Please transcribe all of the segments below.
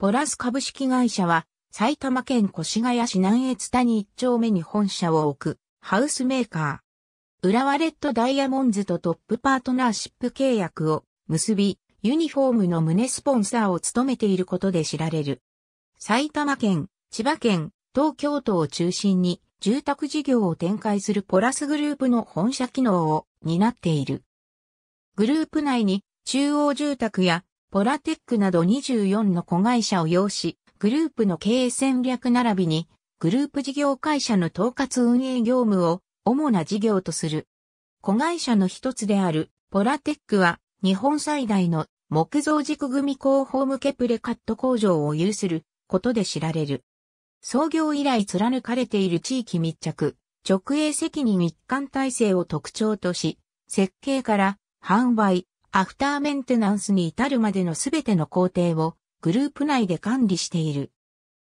ポラス株式会社は、埼玉県越谷市南越谷一丁目に本社を置く、ハウスメーカー。浦和レッドダイヤモンズとトップパートナーシップ契約を結び、ユニフォームの胸スポンサーを務めていることで知られる。埼玉県、千葉県、東京都を中心に住宅事業を展開するポラスグループの本社機能を担っている。グループ内に中央住宅やポラテックなど24の子会社を要し、グループの経営戦略並びに、グループ事業会社の統括運営業務を主な事業とする。子会社の一つであるポラテックは日本最大の木造軸組工法向けプレカット工場を有することで知られる。創業以来貫かれている地域密着、直営責任一貫体制を特徴とし、設計から販売、アフターメンテナンスに至るまでのすべての工程をグループ内で管理している。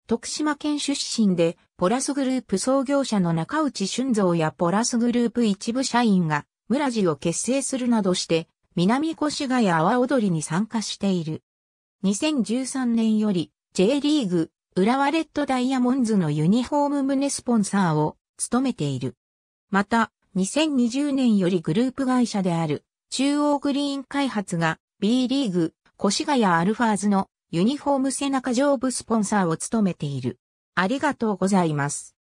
徳島県出身で、ポラスグループ創業者の中内俊造やポラスグループ一部社員が、村地を結成するなどして、南越谷阿波踊りに参加している。2013年より、J リーグ、浦和レッドダイヤモンズのユニフォーム胸スポンサーを務めている。また、2020年よりグループ会社である中央グリーン開発が B リーグ、越谷アルファーズのユニフォーム背中上部スポンサーを務めている。ありがとうございます。